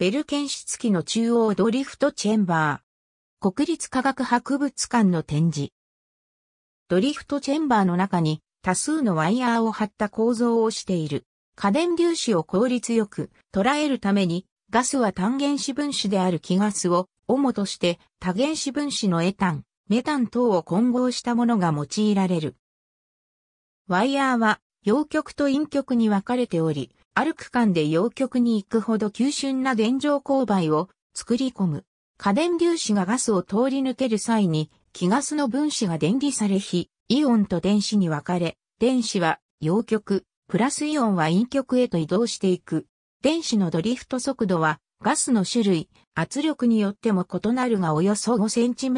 ベル検出機の中央ドリフトチェンバー。国立科学博物館の展示。ドリフトチェンバーの中に多数のワイヤーを張った構造をしている。家電粒子を効率よく捉えるためにガスは単原子分子である気ガスを主として多原子分子のエタン、メタン等を混合したものが用いられる。ワイヤーは陽極と陰極に分かれており、ある区間で陽極に行くほど急峻な電状勾配を作り込む。家電粒子がガスを通り抜ける際に、気ガスの分子が電離され非、イオンと電子に分かれ、電子は陽極、プラスイオンは陰極へと移動していく。電子のドリフト速度は、ガスの種類、圧力によっても異なるがおよそ 5cm、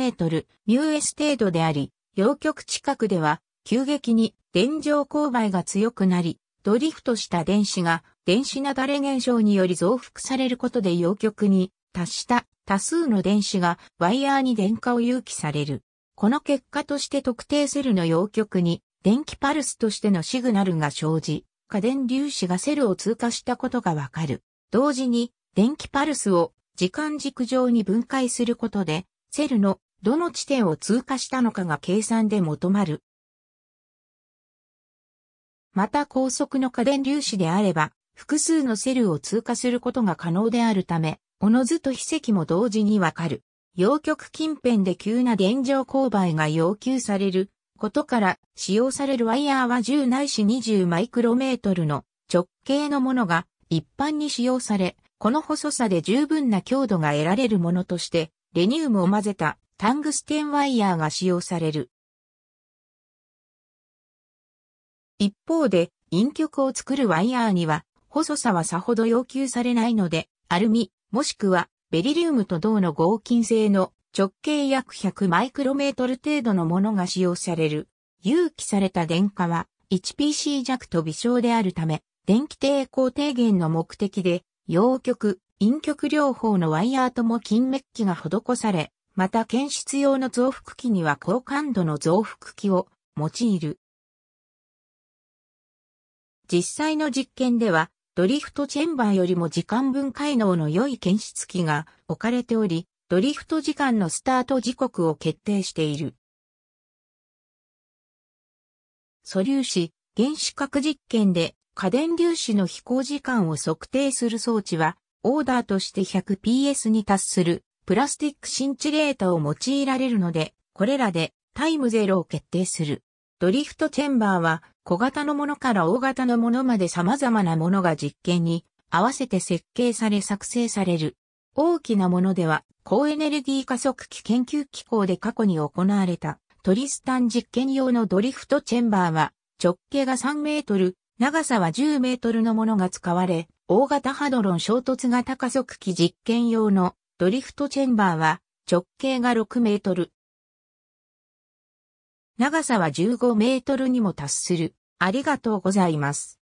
ミュ s 程度であり、陽極近くでは、急激に電状勾配が強くなり、ドリフトした電子が電子なだれ現象により増幅されることで陽極に達した多数の電子がワイヤーに電荷を誘起される。この結果として特定セルの陽極に電気パルスとしてのシグナルが生じ、過電粒子がセルを通過したことがわかる。同時に電気パルスを時間軸上に分解することで、セルのどの地点を通過したのかが計算で求まる。また高速の過電粒子であれば、複数のセルを通過することが可能であるため、おのずと筆跡も同時にわかる。陽極近辺で急な現状勾配が要求されることから、使用されるワイヤーは10ないし20マイクロメートルの直径のものが一般に使用され、この細さで十分な強度が得られるものとして、レニウムを混ぜたタングステンワイヤーが使用される。一方で、陰極を作るワイヤーには、細さはさほど要求されないので、アルミ、もしくはベリリウムと銅の合金製の直径約100マイクロメートル程度のものが使用される。有機された電荷は 1pc 弱と微小であるため、電気抵抗低減の目的で、陽極、陰極両方のワイヤーとも金メッキが施され、また検出用の増幅器には高感度の増幅器を用いる。実際の実験では、ドリフトチェンバーよりも時間分解能の良い検出器が置かれており、ドリフト時間のスタート時刻を決定している。素粒子、原子核実験で家電粒子の飛行時間を測定する装置は、オーダーとして 100PS に達するプラスティックシンチレータを用いられるので、これらでタイムゼロを決定する。ドリフトチェンバーは小型のものから大型のものまで様々なものが実験に合わせて設計され作成される。大きなものでは、高エネルギー加速器研究機構で過去に行われたトリスタン実験用のドリフトチェンバーは直径が3メートル、長さは10メートルのものが使われ、大型ハドロン衝突型加速器実験用のドリフトチェンバーは直径が6メートル、長さは15メートルにも達する。ありがとうございます。